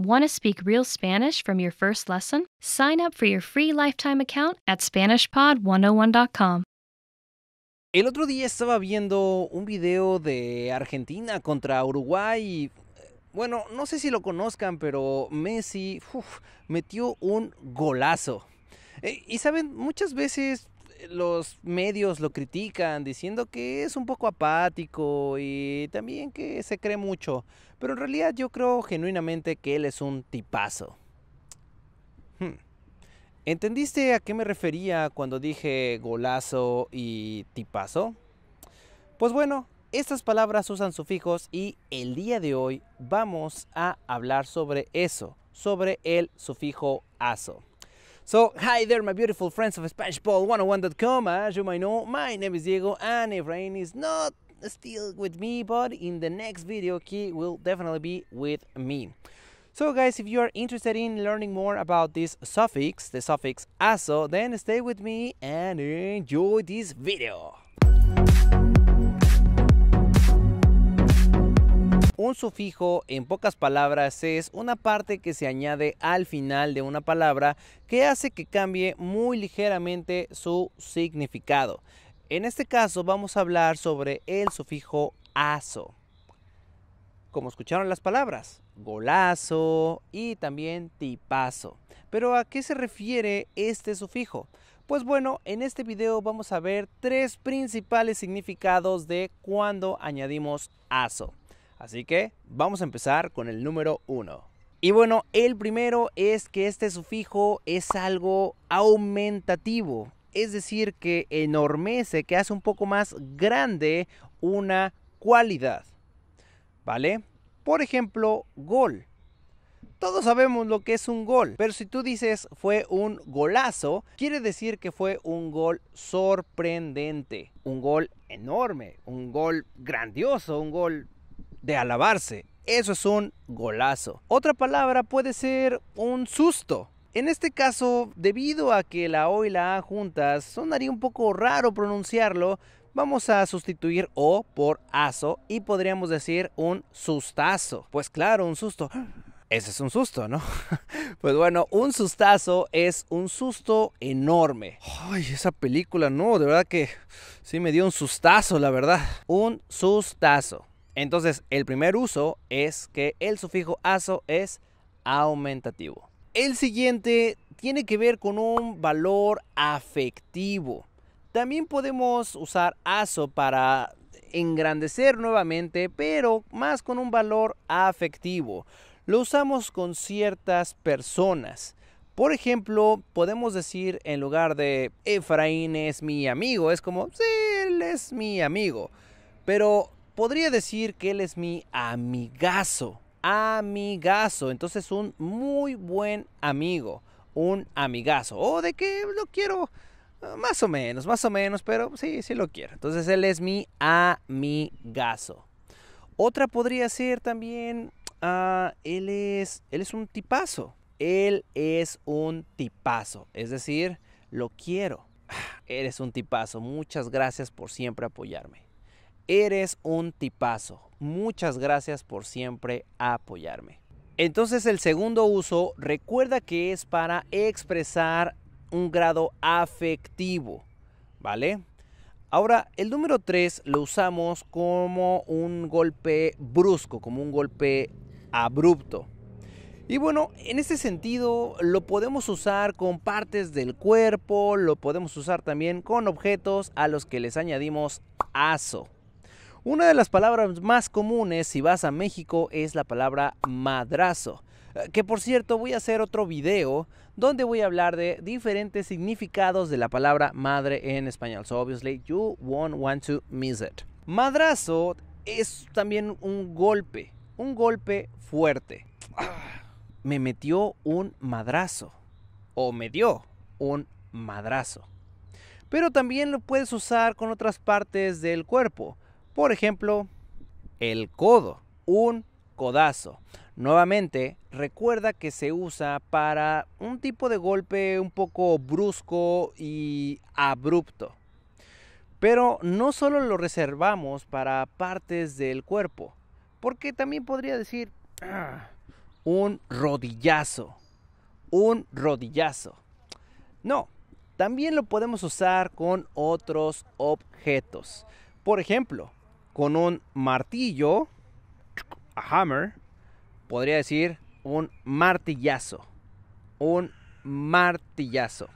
Want to speak real Spanish from your first lesson? Sign up for your free lifetime account at SpanishPod101.com. El otro día estaba viendo un video de Argentina contra Uruguay. Bueno, no sé si lo conozcan, pero Messi metió un golazo. Eh, y saben, muchas veces los medios lo critican diciendo que es un poco apático y también que se cree mucho. Pero en realidad yo creo genuinamente que él es un tipazo. Hmm. ¿Entendiste a qué me refería cuando dije golazo y tipazo? Pues bueno, estas palabras usan sufijos y el día de hoy vamos a hablar sobre eso, sobre el sufijo aso. So, hi there, my beautiful friends of SpashBall101.com. As you might know, my name is Diego, and Efrain is not still with me, but in the next video, he will definitely be with me. So guys, if you are interested in learning more about this suffix, the suffix aso, then stay with me and enjoy this video. Un sufijo, en pocas palabras, es una parte que se añade al final de una palabra que hace que cambie muy ligeramente su significado. En este caso vamos a hablar sobre el sufijo aso. Como escucharon las palabras, golazo y también tipazo. Pero ¿a qué se refiere este sufijo? Pues bueno, en este video vamos a ver tres principales significados de cuando añadimos aso. Así que vamos a empezar con el número uno. Y bueno, el primero es que este sufijo es algo aumentativo, es decir, que enormece, que hace un poco más grande una cualidad. ¿Vale? Por ejemplo, gol. Todos sabemos lo que es un gol, pero si tú dices fue un golazo, quiere decir que fue un gol sorprendente, un gol enorme, un gol grandioso, un gol de alabarse. Eso es un golazo. Otra palabra puede ser un susto. En este caso, debido a que la O y la A juntas, sonaría un poco raro pronunciarlo, vamos a sustituir O por aso y podríamos decir un sustazo. Pues claro, un susto. Ese es un susto, ¿no? Pues bueno, un sustazo es un susto enorme. Ay, esa película, no, de verdad que sí me dio un sustazo, la verdad. Un sustazo. Entonces, el primer uso es que el sufijo aso es aumentativo. El siguiente tiene que ver con un valor afectivo. También podemos usar aso para engrandecer nuevamente, pero más con un valor afectivo. Lo usamos con ciertas personas. Por ejemplo, podemos decir en lugar de Efraín es mi amigo, es como, sí, él es mi amigo. Pero podría decir que él es mi amigazo. Amigazo. Entonces un muy buen amigo. Un amigazo. O de que lo quiero. Más o menos, más o menos, pero sí, sí lo quiero. Entonces él es mi amigazo. Otra podría ser también, ah, él, es, él es un tipazo. Él es un tipazo. Es decir, lo quiero. Ah, eres un tipazo. Muchas gracias por siempre apoyarme. Eres un tipazo. Muchas gracias por siempre apoyarme. Entonces el segundo uso, recuerda que es para expresar un grado afectivo, ¿vale? Ahora, el número 3 lo usamos como un golpe brusco, como un golpe abrupto. Y bueno, en este sentido lo podemos usar con partes del cuerpo, lo podemos usar también con objetos a los que les añadimos aso. Una de las palabras más comunes si vas a México es la palabra madrazo. Eh, que por cierto voy a hacer otro video donde voy a hablar de diferentes significados de la palabra madre en español. So obviously you won't want to miss it. Madrazo es también un golpe, un golpe fuerte. Me metió un madrazo o me dio un madrazo. Pero también lo puedes usar con otras partes del cuerpo. Por ejemplo, el codo, un codazo. Nuevamente, recuerda que se usa para un tipo de golpe un poco brusco y abrupto. Pero no solo lo reservamos para partes del cuerpo, porque también podría decir un rodillazo, un rodillazo. No, también lo podemos usar con otros objetos. Por ejemplo, con un martillo, a hammer, podría decir un martillazo. Un martillazo.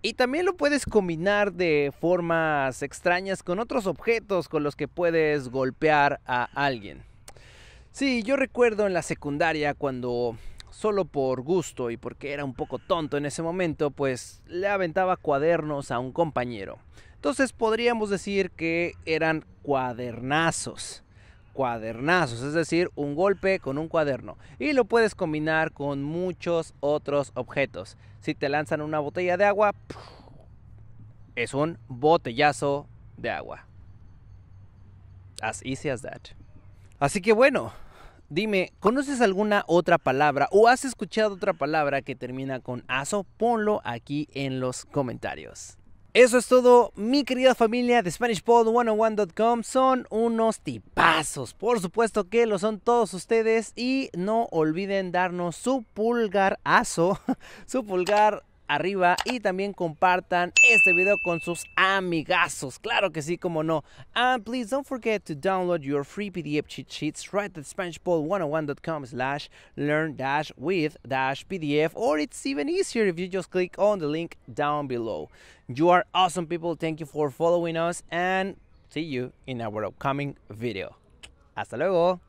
Y también lo puedes combinar de formas extrañas con otros objetos con los que puedes golpear a alguien. Sí, yo recuerdo en la secundaria cuando solo por gusto y porque era un poco tonto en ese momento, pues le aventaba cuadernos a un compañero. Entonces podríamos decir que eran cuadernazos. Cuadernazos, es decir, un golpe con un cuaderno. Y lo puedes combinar con muchos otros objetos. Si te lanzan una botella de agua, es un botellazo de agua. As easy as that. Así que bueno, Dime, ¿conoces alguna otra palabra o has escuchado otra palabra que termina con aso? Ponlo aquí en los comentarios. Eso es todo, mi querida familia de SpanishPod101.com. Son unos tipazos, por supuesto que lo son todos ustedes. Y no olviden darnos su pulgarazo, su pulgar arriba y también compartan este video con sus amigazos. Claro que sí, como no. And please don't forget to download your free PDF cheat sheets right at SpanishPod101.com slash learn dash with dash PDF or it's even easier if you just click on the link down below. You are awesome people. Thank you for following us and see you in our upcoming video. Hasta luego.